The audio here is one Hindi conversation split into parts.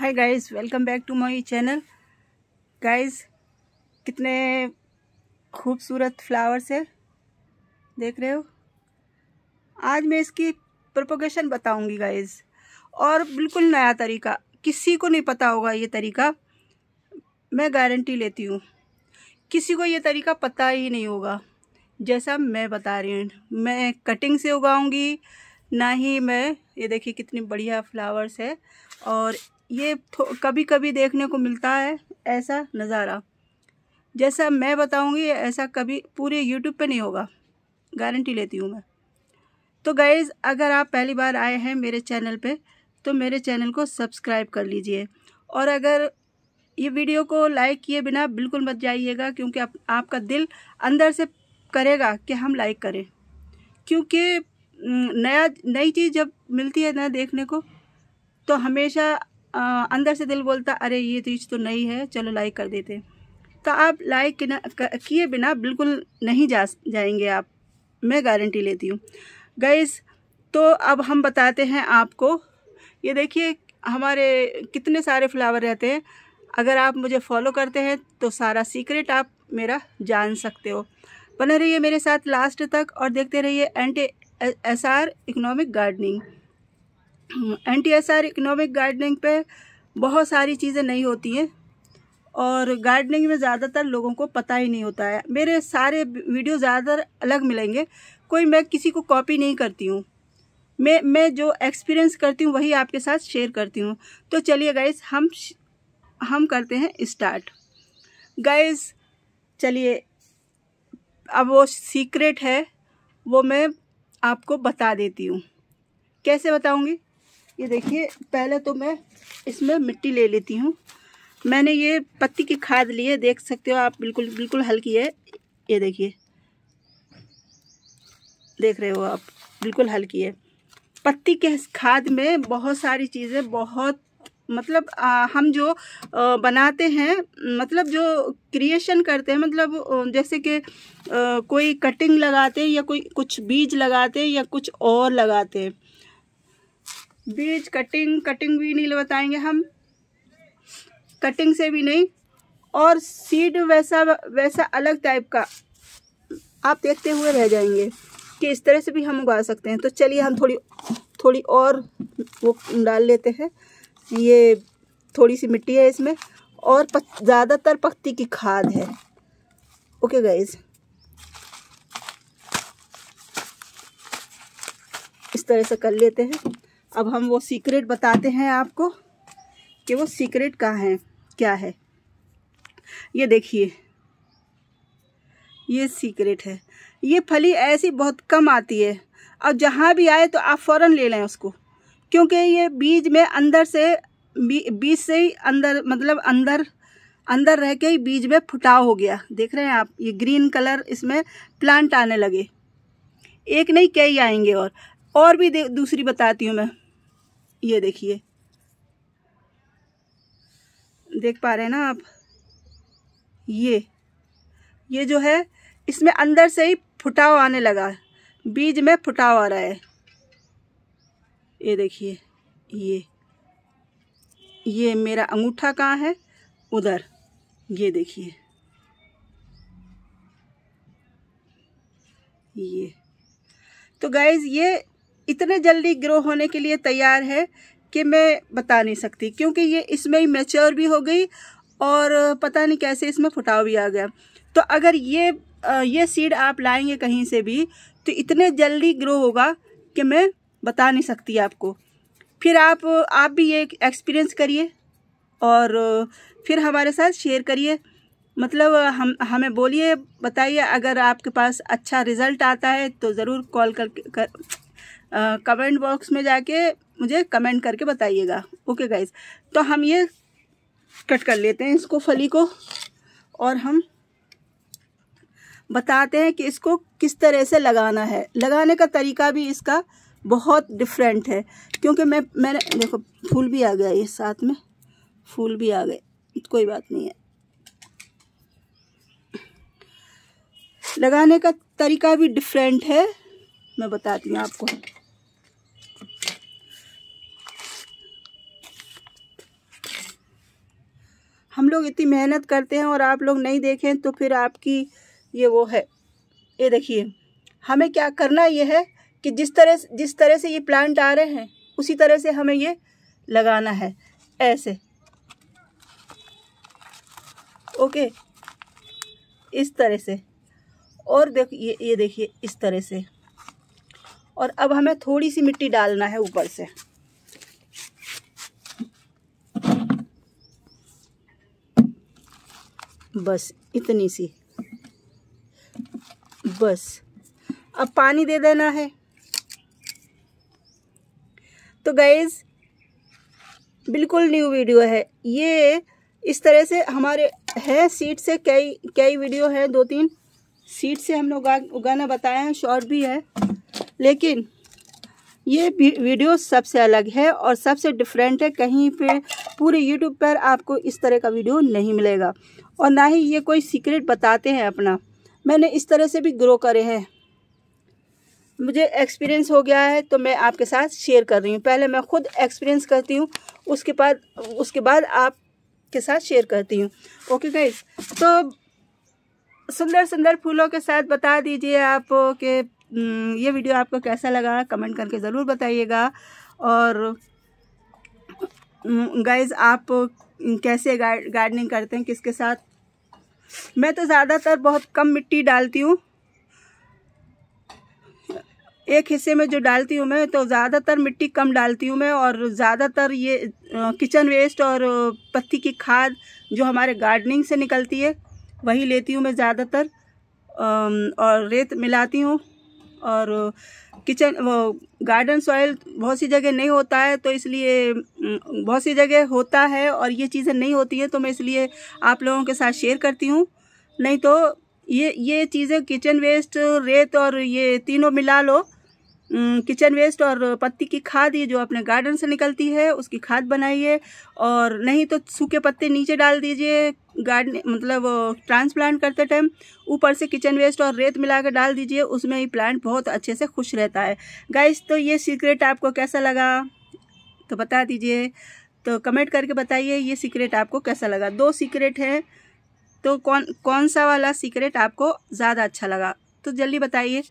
hi guys welcome back to my channel guys कितने खूबसूरत फ्लावर्स है देख रहे हो आज मैं इसकी प्रोपोगेशन बताऊंगी गाइस और बिल्कुल नया तरीका किसी को नहीं पता होगा ये तरीका मैं गारंटी लेती हूँ किसी को ये तरीका पता ही नहीं होगा जैसा मैं बता रही हूँ मैं कटिंग से उगाऊंगी ना ही मैं ये देखिए कितनी बढ़िया फ्लावर्स है और ये कभी कभी देखने को मिलता है ऐसा नज़ारा जैसा मैं बताऊंगी ऐसा कभी पूरे यूट्यूब पे नहीं होगा गारंटी लेती हूँ मैं तो गाइज़ अगर आप पहली बार आए हैं मेरे चैनल पे तो मेरे चैनल को सब्सक्राइब कर लीजिए और अगर ये वीडियो को लाइक किए बिना बिल्कुल मत जाइएगा क्योंकि आप, आपका दिल अंदर से करेगा कि हम लाइक करें क्योंकि नया नई चीज़ जब मिलती है ना देखने को तो हमेशा आ, अंदर से दिल बोलता अरे ये चीज़ तो नई है चलो लाइक कर देते तो आप लाइक किए बिना बिल्कुल नहीं जा जाएंगे आप मैं गारंटी लेती हूँ गैस तो अब हम बताते हैं आपको ये देखिए हमारे कितने सारे फ्लावर रहते हैं अगर आप मुझे फॉलो करते हैं तो सारा सीक्रेट आप मेरा जान सकते हो बने रहिए मेरे साथ लास्ट तक और देखते रहिए N T S R economic gardening N T S R economic gardening पे बहुत सारी चीज़ें नहीं होती हैं और गार्डनिंग में ज़्यादातर लोगों को पता ही नहीं होता है मेरे सारे वीडियो ज़्यादातर अलग मिलेंगे कोई मैं किसी को कॉपी नहीं करती हूँ मैं मैं जो एक्सपीरियंस करती हूँ वही आपके साथ शेयर करती हूँ तो चलिए गाइज हम हम करते हैं स्टार्ट गाइज चलिए अब वो सीक्रेट है वो मैं आपको बता देती हूँ कैसे बताऊँगी ये देखिए पहले तो मैं इसमें मिट्टी ले लेती हूँ मैंने ये पत्ती की खाद ली है देख सकते हो आप बिल्कुल बिल्कुल हल्की है ये देखिए देख रहे हो आप बिल्कुल हल्की है पत्ती के खाद में बहुत सारी चीज़ें बहुत मतलब आ, हम जो आ, बनाते हैं मतलब जो क्रिएशन करते हैं मतलब जैसे कि कोई कटिंग लगाते हैं या कोई कुछ बीज लगाते हैं या कुछ और लगाते हैं बीज कटिंग कटिंग भी नहीं बताएंगे हम कटिंग से भी नहीं और सीड वैसा वैसा अलग टाइप का आप देखते हुए रह जाएंगे कि इस तरह से भी हम उगा सकते हैं तो चलिए हम थोड़ी थोड़ी और वो डाल लेते हैं ये थोड़ी सी मिट्टी है इसमें और ज़्यादातर पत्ती की खाद है ओके गाइज इस तरह से कर लेते हैं अब हम वो सीक्रेट बताते हैं आपको कि वो सीक्रेट कहाँ है क्या है ये देखिए ये सीक्रेट है ये फली ऐसी बहुत कम आती है और जहाँ भी आए तो आप फ़ौर ले लें उसको क्योंकि ये बीज में अंदर से बीज से ही अंदर मतलब अंदर अंदर रह के ही बीज में फुटाव हो गया देख रहे हैं आप ये ग्रीन कलर इसमें प्लांट आने लगे एक नहीं कई आएंगे और और भी दूसरी बताती हूँ मैं ये देखिए देख पा रहे हैं ना आप ये ये जो है इसमें अंदर से ही फुटाव आने लगा बीज में फुटाव आ रहा है ये देखिए ये ये मेरा अंगूठा कहाँ है उधर ये देखिए ये तो गाइज ये इतने जल्दी ग्रो होने के लिए तैयार है कि मैं बता नहीं सकती क्योंकि ये इसमें ही मेच्योर भी हो गई और पता नहीं कैसे इसमें फुटाव भी आ गया तो अगर ये ये सीड आप लाएंगे कहीं से भी तो इतने जल्दी ग्रो होगा कि मैं बता नहीं सकती आपको फिर आप आप भी ये एक्सपीरियंस करिए और फिर हमारे साथ शेयर करिए मतलब हम हमें बोलिए बताइए अगर आपके पास अच्छा रिज़ल्ट आता है तो ज़रूर कॉल कर, कर कमेंट बॉक्स में जाके मुझे कमेंट करके बताइएगा ओके गाइज तो हम ये कट कर लेते हैं इसको फली को और हम बताते हैं कि इसको किस तरह से लगाना है लगाने का तरीका भी इसका बहुत डिफरेंट है क्योंकि मैं मैंने देखो फूल भी आ गया ये साथ में फूल भी आ गए कोई बात नहीं है लगाने का तरीका भी डिफरेंट है मैं बताती हूँ आपको हम लोग इतनी मेहनत करते हैं और आप लोग नहीं देखें तो फिर आपकी ये वो है ये देखिए हमें क्या करना ये है कि जिस तरह जिस तरह से ये प्लांट आ रहे हैं उसी तरह से हमें ये लगाना है ऐसे ओके इस तरह से और देख ये ये देखिए इस तरह से और अब हमें थोड़ी सी मिट्टी डालना है ऊपर से बस इतनी सी बस अब पानी दे देना है तो गैज़ बिल्कुल न्यू वीडियो है ये इस तरह से हमारे है सीट से कई कई वीडियो है दो तीन सीट से हम लोग उगाना बताए हैं शॉर्ट भी है लेकिन ये वीडियो सबसे अलग है और सबसे डिफरेंट है कहीं पे पूरे यूट्यूब पर आपको इस तरह का वीडियो नहीं मिलेगा और ना ही ये कोई सीक्रेट बताते हैं अपना मैंने इस तरह से भी ग्रो करे हैं मुझे एक्सपीरियंस हो गया है तो मैं आपके साथ शेयर कर रही हूँ पहले मैं खुद एक्सपीरियंस करती हूँ उसके बाद उसके बाद आपके साथ शेयर करती हूँ ओके गाइज तो सुंदर सुंदर फूलों के साथ बता दीजिए आप कि हम्म, ये वीडियो आपको कैसा लगा कमेंट करके ज़रूर बताइएगा और गाइज हम्म, आप कैसे गार्डनिंग करते हैं किसके साथ मैं तो ज़्यादातर बहुत कम मिट्टी डालती हूँ एक हिस्से में जो डालती हूँ मैं तो ज़्यादातर मिट्टी कम डालती हूँ मैं और ज़्यादातर ये किचन वेस्ट और पत्ती की खाद जो हमारे गार्डनिंग से निकलती है वही लेती हूँ मैं ज़्यादातर और रेत मिलाती हूँ और किचन वो गार्डन सॉइल बहुत सी जगह नहीं होता है तो इसलिए बहुत सी जगह होता है और ये चीज़ें नहीं होती हैं तो मैं इसलिए आप लोगों के साथ शेयर करती हूँ नहीं तो ये ये चीज़ें किचन वेस्ट रेत और ये तीनों मिला लो किचन वेस्ट और पत्ती की खाद ये जो अपने गार्डन से निकलती है उसकी खाद बनाइए और नहीं तो सूखे पत्ते नीचे डाल दीजिए गार्डन मतलब ट्रांसप्लांट करते टाइम ऊपर से किचन वेस्ट और रेत मिला कर डाल दीजिए उसमें ये प्लांट बहुत अच्छे से खुश रहता है गाइस तो ये सीक्रेट आपको कैसा लगा तो बता दीजिए तो कमेंट करके बताइए ये सीक्रेट आपको कैसा लगा दो सीक्रेट है तो कौन कौन सा वाला सीक्रेट आपको ज़्यादा अच्छा लगा तो जल्दी बताइए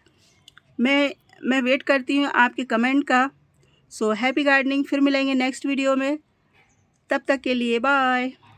मैं मैं वेट करती हूँ आपके कमेंट का सो हैप्पी गार्डनिंग फिर मिलेंगे नेक्स्ट वीडियो में तब तक के लिए बाय